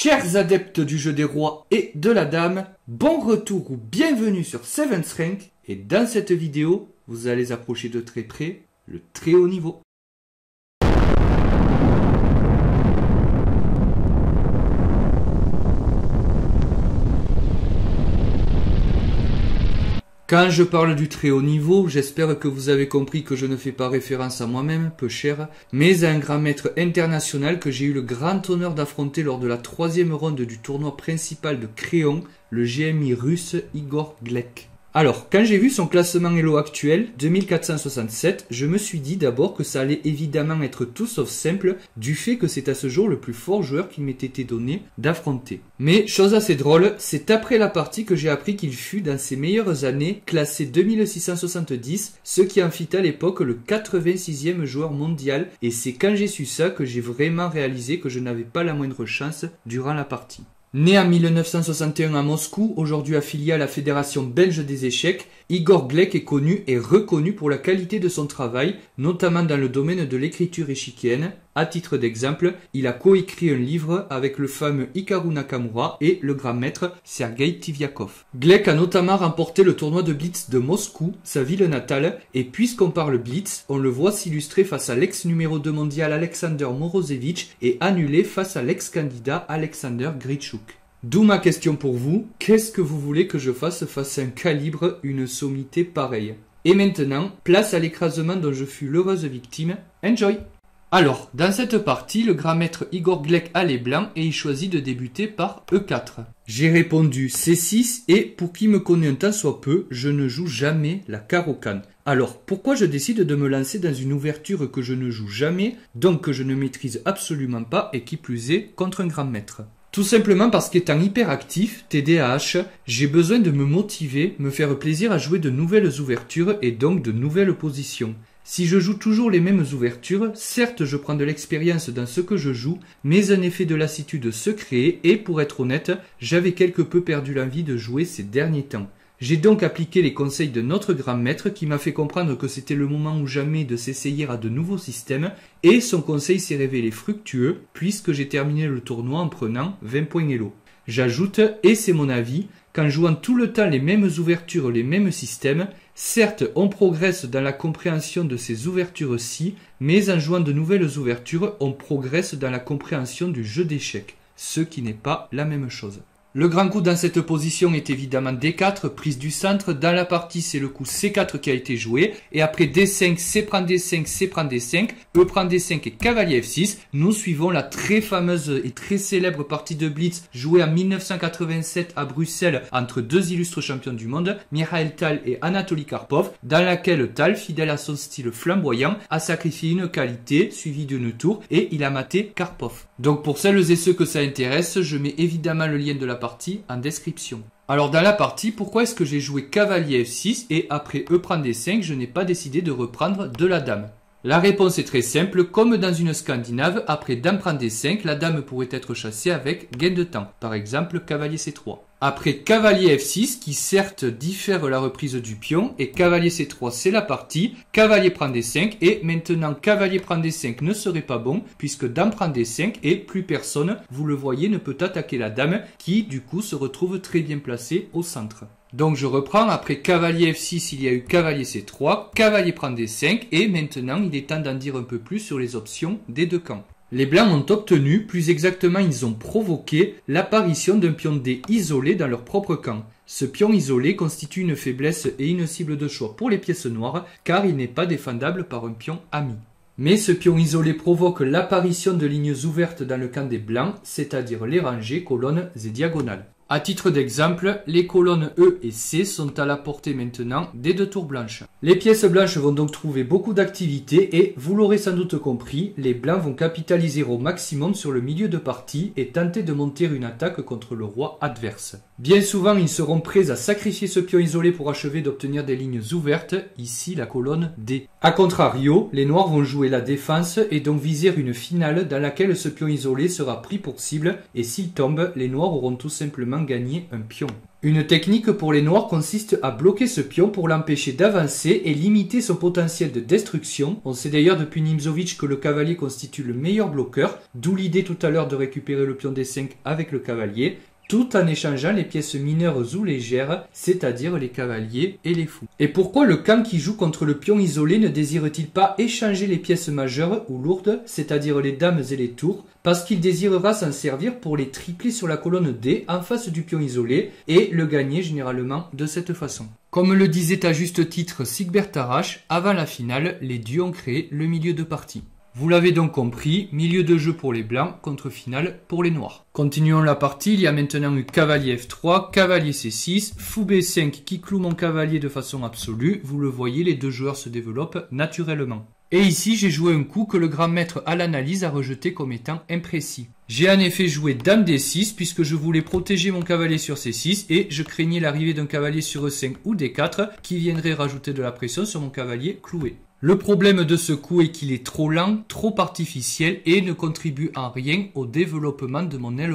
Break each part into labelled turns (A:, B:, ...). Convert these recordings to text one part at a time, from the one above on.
A: Chers adeptes du jeu des rois et de la dame, bon retour ou bienvenue sur Seven Rank et dans cette vidéo, vous allez approcher de très près le très haut niveau. Quand je parle du très haut niveau, j'espère que vous avez compris que je ne fais pas référence à moi-même, peu cher, mais à un grand maître international que j'ai eu le grand honneur d'affronter lors de la troisième ronde du tournoi principal de Créon, le GMI russe Igor Glek. Alors, quand j'ai vu son classement Elo actuel, 2467, je me suis dit d'abord que ça allait évidemment être tout sauf simple, du fait que c'est à ce jour le plus fort joueur qu'il m'ait été donné d'affronter. Mais, chose assez drôle, c'est après la partie que j'ai appris qu'il fut, dans ses meilleures années, classé 2670, ce qui en fit à l'époque le 86e joueur mondial, et c'est quand j'ai su ça que j'ai vraiment réalisé que je n'avais pas la moindre chance durant la partie. Né en 1961 à Moscou, aujourd'hui affilié à la Fédération belge des échecs, Igor Gleck est connu et reconnu pour la qualité de son travail, notamment dans le domaine de l'écriture échiquienne, à titre d'exemple, il a coécrit un livre avec le fameux Hikaru Nakamura et le grand maître Sergei Tiviakov. Gleck a notamment remporté le tournoi de Blitz de Moscou, sa ville natale, et puisqu'on parle Blitz, on le voit s'illustrer face à l'ex numéro 2 mondial Alexander Morozevich et annulé face à l'ex-candidat Alexander Gritschuk. D'où ma question pour vous, qu'est-ce que vous voulez que je fasse face à un calibre, une sommité pareille Et maintenant, place à l'écrasement dont je fus l'heureuse victime. Enjoy alors, dans cette partie, le grand maître Igor Glek a les blancs et il choisit de débuter par E4. J'ai répondu C6 et pour qui me connaît un tant soit peu, je ne joue jamais la carocane. Alors, pourquoi je décide de me lancer dans une ouverture que je ne joue jamais, donc que je ne maîtrise absolument pas et qui plus est contre un grand maître tout simplement parce qu'étant hyperactif, TDAH, j'ai besoin de me motiver, me faire plaisir à jouer de nouvelles ouvertures et donc de nouvelles positions. Si je joue toujours les mêmes ouvertures, certes je prends de l'expérience dans ce que je joue, mais un effet de lassitude se crée et pour être honnête, j'avais quelque peu perdu l'envie de jouer ces derniers temps. J'ai donc appliqué les conseils de notre grand maître qui m'a fait comprendre que c'était le moment ou jamais de s'essayer à de nouveaux systèmes et son conseil s'est révélé fructueux puisque j'ai terminé le tournoi en prenant 20 points Elo. J'ajoute, et c'est mon avis, qu'en jouant tout le temps les mêmes ouvertures, les mêmes systèmes, certes on progresse dans la compréhension de ces ouvertures-ci, mais en jouant de nouvelles ouvertures, on progresse dans la compréhension du jeu d'échecs, ce qui n'est pas la même chose. Le grand coup dans cette position est évidemment D4, prise du centre. Dans la partie, c'est le coup C4 qui a été joué. Et après D5, C prend D5, C prend D5, E prend D5 et cavalier F6. Nous suivons la très fameuse et très célèbre partie de Blitz jouée en 1987 à Bruxelles entre deux illustres champions du monde, Mikhail Tal et Anatoly Karpov, dans laquelle Tal, fidèle à son style flamboyant, a sacrifié une qualité suivie d'une tour et il a maté Karpov. Donc pour celles et ceux que ça intéresse, je mets évidemment le lien de la partie en description. Alors dans la partie, pourquoi est-ce que j'ai joué cavalier f6 et après e prend d5, je n'ai pas décidé de reprendre de la dame La réponse est très simple, comme dans une scandinave, après dame prend d5, la dame pourrait être chassée avec gain de temps, par exemple cavalier c3 après cavalier f6 qui certes diffère la reprise du pion et cavalier c3 c'est la partie, cavalier prend d5 et maintenant cavalier prend d5 ne serait pas bon puisque dame prend d5 et plus personne, vous le voyez, ne peut attaquer la dame qui du coup se retrouve très bien placée au centre. Donc je reprends, après cavalier f6, il y a eu cavalier c3, cavalier prend d5, et maintenant il est temps d'en dire un peu plus sur les options des deux camps. Les Blancs ont obtenu, plus exactement ils ont provoqué, l'apparition d'un pion D isolé dans leur propre camp. Ce pion isolé constitue une faiblesse et une cible de choix pour les pièces noires, car il n'est pas défendable par un pion ami. Mais ce pion isolé provoque l'apparition de lignes ouvertes dans le camp des blancs, c'est-à-dire les rangées, colonnes et diagonales. À titre d'exemple, les colonnes E et C sont à la portée maintenant des deux tours blanches. Les pièces blanches vont donc trouver beaucoup d'activité et, vous l'aurez sans doute compris, les blancs vont capitaliser au maximum sur le milieu de partie et tenter de monter une attaque contre le roi adverse. Bien souvent, ils seront prêts à sacrifier ce pion isolé pour achever d'obtenir des lignes ouvertes, ici la colonne D. A contrario, les noirs vont jouer la défense et donc viser une finale dans laquelle ce pion isolé sera pris pour cible et s'il tombe, les noirs auront tout simplement gagné un pion. Une technique pour les noirs consiste à bloquer ce pion pour l'empêcher d'avancer et limiter son potentiel de destruction. On sait d'ailleurs depuis Nimzovitch que le cavalier constitue le meilleur bloqueur, d'où l'idée tout à l'heure de récupérer le pion des 5 avec le cavalier tout en échangeant les pièces mineures ou légères, c'est-à-dire les cavaliers et les fous. Et pourquoi le camp qui joue contre le pion isolé ne désire-t-il pas échanger les pièces majeures ou lourdes, c'est-à-dire les dames et les tours, parce qu'il désirera s'en servir pour les tripler sur la colonne D en face du pion isolé et le gagner généralement de cette façon. Comme le disait à juste titre Sigbert Arrache, avant la finale, les dieux ont créé le milieu de partie. Vous l'avez donc compris, milieu de jeu pour les blancs, contre finale pour les noirs. Continuons la partie, il y a maintenant eu cavalier F3, cavalier C6, fou B5 qui cloue mon cavalier de façon absolue, vous le voyez, les deux joueurs se développent naturellement. Et ici, j'ai joué un coup que le grand maître à l'analyse a rejeté comme étant imprécis. J'ai en effet joué dame d6 puisque je voulais protéger mon cavalier sur c6 et je craignais l'arrivée d'un cavalier sur e5 ou d4 qui viendrait rajouter de la pression sur mon cavalier cloué. Le problème de ce coup est qu'il est trop lent, trop artificiel et ne contribue en rien au développement de mon aile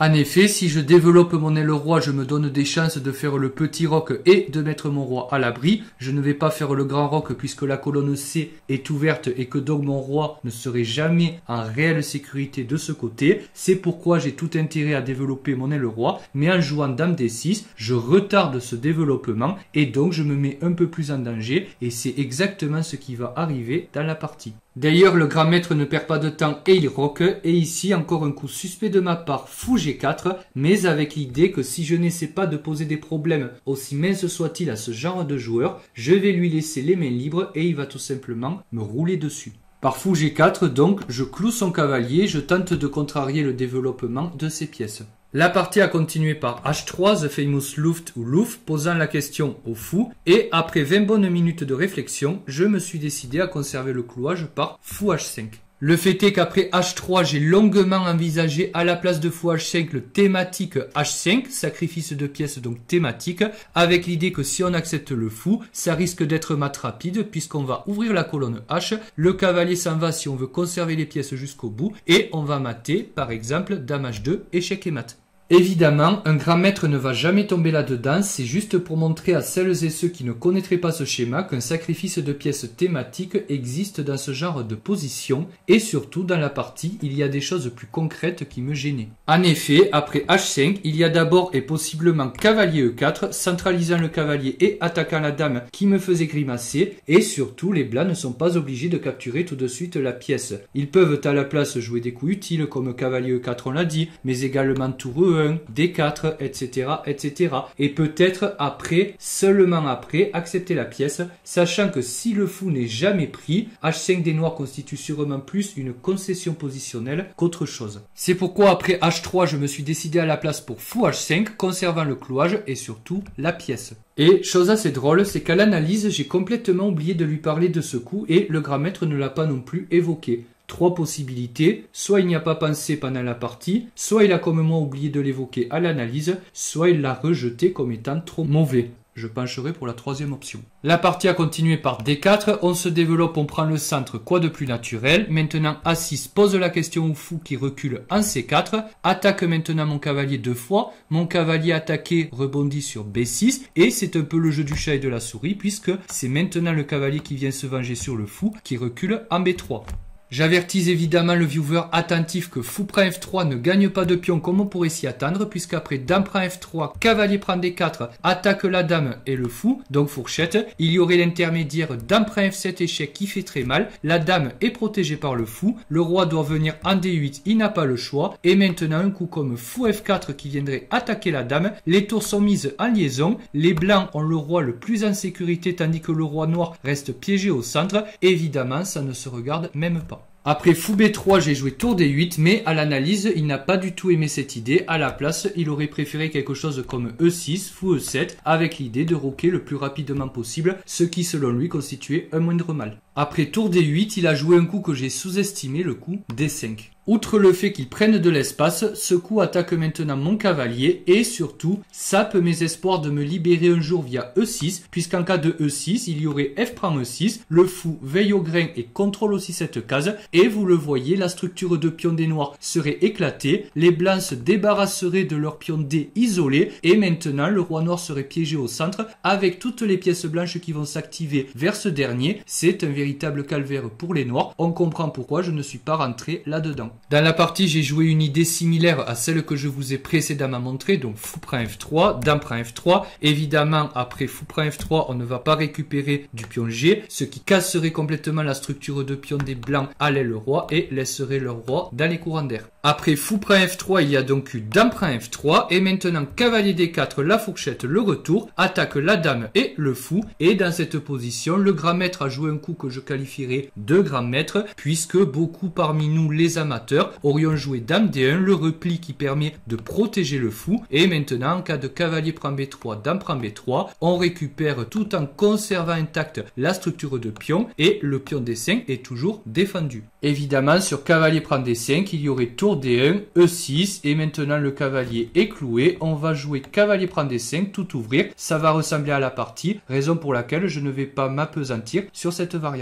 A: en effet, si je développe mon aile roi, je me donne des chances de faire le petit roc et de mettre mon roi à l'abri. Je ne vais pas faire le grand roc puisque la colonne C est ouverte et que donc mon roi ne serait jamais en réelle sécurité de ce côté. C'est pourquoi j'ai tout intérêt à développer mon aile roi, mais en jouant dame D6, je retarde ce développement et donc je me mets un peu plus en danger et c'est exactement ce qui va arriver dans la partie. D'ailleurs, le grand maître ne perd pas de temps et il roque, et ici encore un coup suspect de ma part, fou G4, mais avec l'idée que si je n'essaie pas de poser des problèmes, aussi mince soit-il à ce genre de joueur, je vais lui laisser les mains libres et il va tout simplement me rouler dessus. Par fou G4, donc, je cloue son cavalier, je tente de contrarier le développement de ses pièces. La partie a continué par H3, The Famous Luft ou Luft, posant la question au fou, et après 20 bonnes minutes de réflexion, je me suis décidé à conserver le clouage par fou H5. Le fait est qu'après H3, j'ai longuement envisagé à la place de fou H5 le thématique H5, sacrifice de pièces donc thématique, avec l'idée que si on accepte le fou, ça risque d'être mat rapide puisqu'on va ouvrir la colonne H, le cavalier s'en va si on veut conserver les pièces jusqu'au bout et on va mater par exemple dame H2, échec et mat. Évidemment, un grand maître ne va jamais tomber là-dedans, c'est juste pour montrer à celles et ceux qui ne connaîtraient pas ce schéma qu'un sacrifice de pièces thématiques existe dans ce genre de position, et surtout dans la partie il y a des choses plus concrètes qui me gênaient. En effet, après H5, il y a d'abord et possiblement cavalier E4, centralisant le cavalier et attaquant la dame qui me faisait grimacer, et surtout les blancs ne sont pas obligés de capturer tout de suite la pièce. Ils peuvent à la place jouer des coups utiles comme cavalier E4 on l'a dit, mais également toureux d 4 etc., etc. Et peut-être après, seulement après, accepter la pièce, sachant que si le fou n'est jamais pris, H5 des noirs constitue sûrement plus une concession positionnelle qu'autre chose. C'est pourquoi après H3, je me suis décidé à la place pour fou H5, conservant le clouage et surtout la pièce. Et chose assez drôle, c'est qu'à l'analyse, j'ai complètement oublié de lui parler de ce coup et le grand maître ne l'a pas non plus évoqué trois possibilités. Soit il n'y a pas pensé pendant la partie, soit il a comme moi oublié de l'évoquer à l'analyse, soit il l'a rejeté comme étant trop mauvais. Je pencherai pour la troisième option. La partie a continué par D4. On se développe, on prend le centre, quoi de plus naturel. Maintenant A6 pose la question au fou qui recule en C4. Attaque maintenant mon cavalier deux fois. Mon cavalier attaqué rebondit sur B6. Et c'est un peu le jeu du chat et de la souris puisque c'est maintenant le cavalier qui vient se venger sur le fou qui recule en B3. J'avertis évidemment le viewer attentif que fou prend F3 ne gagne pas de pion comme on pourrait s'y attendre puisqu'après dame prend F3, cavalier prend D4, attaque la dame et le fou, donc fourchette. Il y aurait l'intermédiaire dame prend F7 échec qui fait très mal, la dame est protégée par le fou, le roi doit venir en D8, il n'a pas le choix et maintenant un coup comme fou F4 qui viendrait attaquer la dame, les tours sont mises en liaison, les blancs ont le roi le plus en sécurité tandis que le roi noir reste piégé au centre, évidemment ça ne se regarde même pas. Après fou B3, j'ai joué tour D8, mais à l'analyse, il n'a pas du tout aimé cette idée. À la place, il aurait préféré quelque chose comme E6, fou E7, avec l'idée de roquer le plus rapidement possible, ce qui selon lui constituait un moindre mal. Après tour D8, il a joué un coup que j'ai sous-estimé, le coup D5. Outre le fait qu'il prenne de l'espace, ce coup attaque maintenant mon cavalier et surtout sape mes espoirs de me libérer un jour via E6, puisqu'en cas de E6, il y aurait F prend E6, le fou veille au grain et contrôle aussi cette case, et vous le voyez, la structure de pion des noirs serait éclatée, les blancs se débarrasseraient de leur pion D isolé, et maintenant le roi noir serait piégé au centre avec toutes les pièces blanches qui vont s'activer vers ce dernier, c'est un véritable calvaire pour les Noirs. On comprend pourquoi je ne suis pas rentré là-dedans. Dans la partie, j'ai joué une idée similaire à celle que je vous ai précédemment montrée, donc fou print F3, d'emprunt F3. Évidemment, après fou print F3, on ne va pas récupérer du pion G, ce qui casserait complètement la structure de pion des Blancs allait le roi et laisserait leur roi dans les courants d'air. Après fou print F3, il y a donc eu d'emprunt F3 et maintenant cavalier des 4 la fourchette, le retour, attaque la dame et le fou. Et dans cette position, le grand maître a joué un coup que je qualifierai qualifierais de grand maître, puisque beaucoup parmi nous, les amateurs, aurions joué Dame D1, le repli qui permet de protéger le fou, et maintenant, en cas de cavalier prend B3, Dame prend B3, on récupère tout en conservant intacte la structure de pion, et le pion D5 est toujours défendu. Évidemment, sur cavalier prend D5, il y aurait tour D1, E6, et maintenant le cavalier est cloué, on va jouer cavalier prend D5, tout ouvrir, ça va ressembler à la partie, raison pour laquelle je ne vais pas m'apesantir sur cette variante.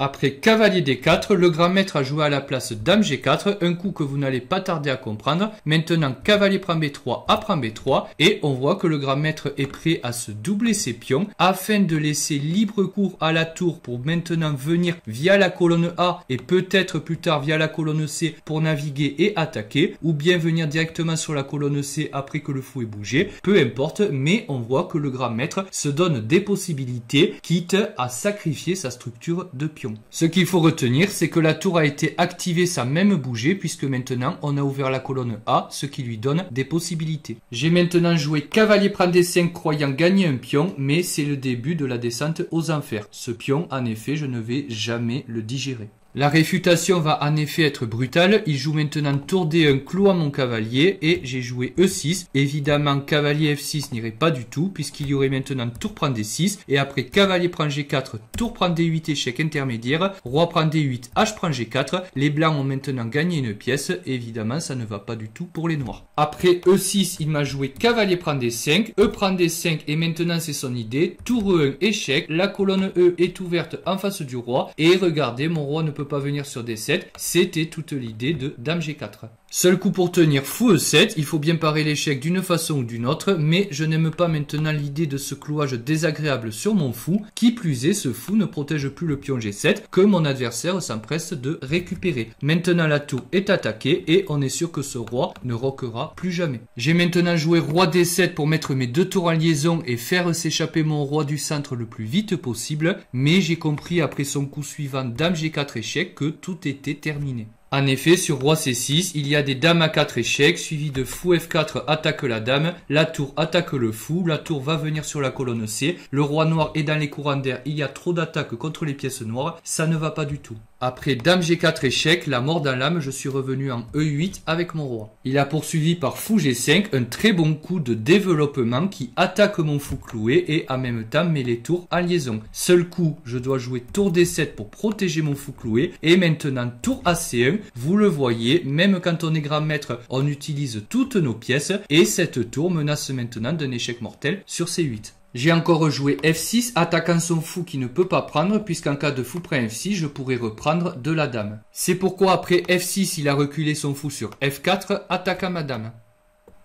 A: Après cavalier d4, le grand maître a joué à la place dame g4, un coup que vous n'allez pas tarder à comprendre. Maintenant cavalier prend b3, a prend b3 et on voit que le grand maître est prêt à se doubler ses pions afin de laisser libre cours à la tour pour maintenant venir via la colonne A et peut-être plus tard via la colonne C pour naviguer et attaquer ou bien venir directement sur la colonne C après que le fou ait bougé, peu importe, mais on voit que le grand maître se donne des possibilités quitte à sacrifier sa structure de pions. Ce qu'il faut retenir, c'est que la tour a été activée sans même bouger, puisque maintenant on a ouvert la colonne A, ce qui lui donne des possibilités. J'ai maintenant joué cavalier prend des 5 croyant gagner un pion, mais c'est le début de la descente aux enfers. Ce pion, en effet, je ne vais jamais le digérer. La réfutation va en effet être brutale, il joue maintenant tour D1 clou à mon cavalier et j'ai joué E6. Évidemment cavalier F6 n'irait pas du tout puisqu'il y aurait maintenant tour prend D6 et après cavalier prend G4, tour prend D8 échec intermédiaire, roi prend D8, H prend G4. Les blancs ont maintenant gagné une pièce, évidemment ça ne va pas du tout pour les noirs. Après E6 il m'a joué cavalier prend D5, E prend D5 et maintenant c'est son idée, tour E1 échec, la colonne E est ouverte en face du roi et regardez mon roi ne peut pas venir sur D7. C'était toute l'idée de Dame G4. Seul coup pour tenir fou e 7, il faut bien parer l'échec d'une façon ou d'une autre, mais je n'aime pas maintenant l'idée de ce clouage désagréable sur mon fou, qui plus est, ce fou ne protège plus le pion G7 que mon adversaire s'empresse de récupérer. Maintenant la tour est attaquée et on est sûr que ce roi ne roquera plus jamais. J'ai maintenant joué roi D7 pour mettre mes deux tours en liaison et faire s'échapper mon roi du centre le plus vite possible, mais j'ai compris après son coup suivant dame G4 échec que tout était terminé. En effet, sur roi c6, il y a des dames à 4 échecs, suivi de fou f4 attaque la dame, la tour attaque le fou, la tour va venir sur la colonne C, le roi noir est dans les courants d'air, il y a trop d'attaques contre les pièces noires, ça ne va pas du tout. Après Dame G4 échec, la mort d'un l'âme, je suis revenu en E8 avec mon roi. Il a poursuivi par Fou G5, un très bon coup de développement qui attaque mon fou cloué et en même temps met les tours à liaison. Seul coup, je dois jouer Tour D7 pour protéger mon fou cloué et maintenant Tour AC1. Vous le voyez, même quand on est grand maître, on utilise toutes nos pièces et cette tour menace maintenant d'un échec mortel sur C8. J'ai encore joué F6, attaquant son fou qui ne peut pas prendre, puisqu'en cas de fou près F6, je pourrais reprendre de la dame. C'est pourquoi après F6, il a reculé son fou sur F4, attaquant ma dame.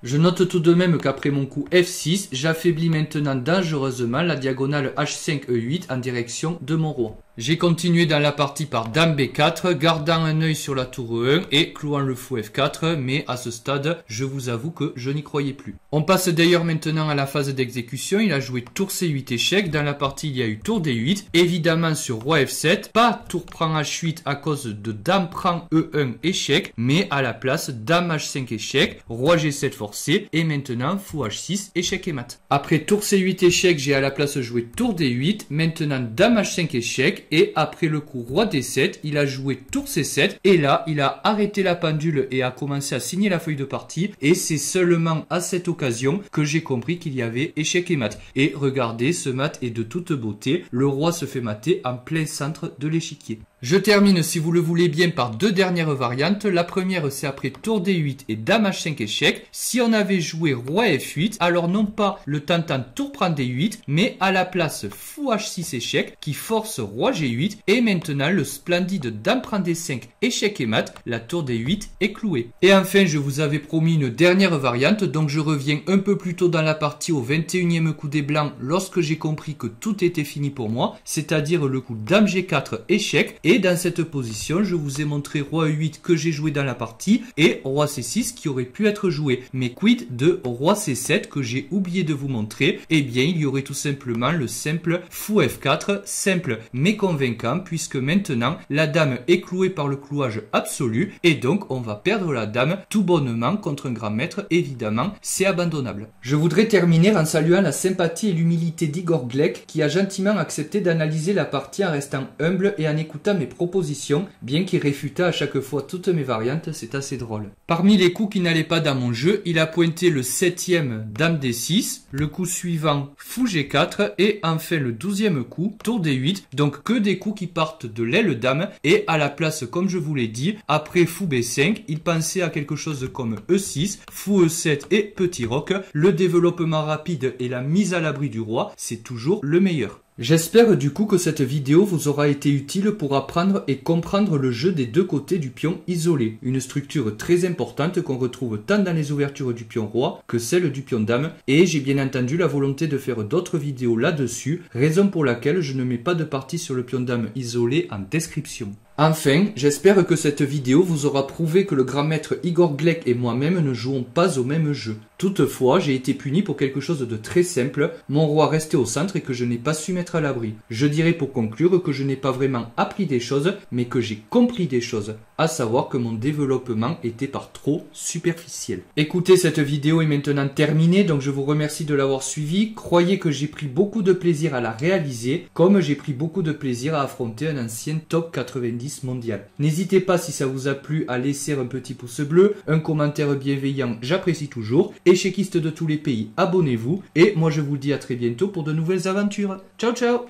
A: Je note tout de même qu'après mon coup F6, j'affaiblis maintenant dangereusement la diagonale H5-E8 en direction de mon roi. J'ai continué dans la partie par Dame B4, gardant un œil sur la tour E1 et clouant le fou F4, mais à ce stade, je vous avoue que je n'y croyais plus. On passe d'ailleurs maintenant à la phase d'exécution, il a joué tour C8 échec, dans la partie il y a eu tour D8, évidemment sur roi F7, pas tour prend H8 à cause de Dame prend E1 échec, mais à la place Dame H5 échec, roi G7 forcé, et maintenant fou H6 échec et mat. Après tour C8 échec, j'ai à la place joué tour D8, maintenant Dame H5 échec, et après le coup roi d7, il a joué tous c7 et là, il a arrêté la pendule et a commencé à signer la feuille de partie et c'est seulement à cette occasion que j'ai compris qu'il y avait échec et mat. Et regardez, ce mat est de toute beauté, le roi se fait mater en plein centre de l'échiquier. Je termine, si vous le voulez bien, par deux dernières variantes. La première, c'est après tour d8 et dame h5 échec. Si on avait joué roi f8, alors non pas le tentant tour prend d8, mais à la place fou h6 échec qui force roi g8 et maintenant le splendide dame prend d5 échec et mat, la tour d8 est clouée. Et enfin, je vous avais promis une dernière variante, donc je reviens un peu plus tôt dans la partie au 21e coup des blancs lorsque j'ai compris que tout était fini pour moi, c'est-à-dire le coup dame g4 échec et et dans cette position, je vous ai montré roi e8 que j'ai joué dans la partie et roi c6 qui aurait pu être joué. Mais quid de roi c7 que j'ai oublié de vous montrer Eh bien, il y aurait tout simplement le simple fou f4, simple mais convaincant puisque maintenant la dame est clouée par le clouage absolu et donc on va perdre la dame tout bonnement contre un grand maître. Évidemment, c'est abandonnable. Je voudrais terminer en saluant la sympathie et l'humilité d'Igor Gleck qui a gentiment accepté d'analyser la partie en restant humble et en écoutant mes propositions, bien qu'il réfuta à chaque fois toutes mes variantes, c'est assez drôle. Parmi les coups qui n'allaient pas dans mon jeu, il a pointé le septième Dame des 6 le coup suivant Fou G4 et enfin le 12 douzième coup Tour D8, donc que des coups qui partent de l'aile Dame et à la place, comme je vous l'ai dit, après Fou B5, il pensait à quelque chose comme E6, Fou E7 et Petit Roc, le développement rapide et la mise à l'abri du roi, c'est toujours le meilleur. J'espère du coup que cette vidéo vous aura été utile pour apprendre et comprendre le jeu des deux côtés du pion isolé, une structure très importante qu'on retrouve tant dans les ouvertures du pion roi que celle du pion dame, et j'ai bien entendu la volonté de faire d'autres vidéos là-dessus, raison pour laquelle je ne mets pas de partie sur le pion dame isolé en description. Enfin, j'espère que cette vidéo vous aura prouvé que le grand maître Igor Gleck et moi-même ne jouons pas au même jeu. Toutefois, j'ai été puni pour quelque chose de très simple, mon roi restait au centre et que je n'ai pas su mettre à l'abri. Je dirais pour conclure que je n'ai pas vraiment appris des choses, mais que j'ai compris des choses, à savoir que mon développement était par trop superficiel. Écoutez, cette vidéo est maintenant terminée, donc je vous remercie de l'avoir suivie. Croyez que j'ai pris beaucoup de plaisir à la réaliser, comme j'ai pris beaucoup de plaisir à affronter un ancien top 90 mondial. N'hésitez pas si ça vous a plu à laisser un petit pouce bleu, un commentaire bienveillant, j'apprécie toujours. Échequistes de tous les pays, abonnez-vous. Et moi je vous dis à très bientôt pour de nouvelles aventures. Ciao ciao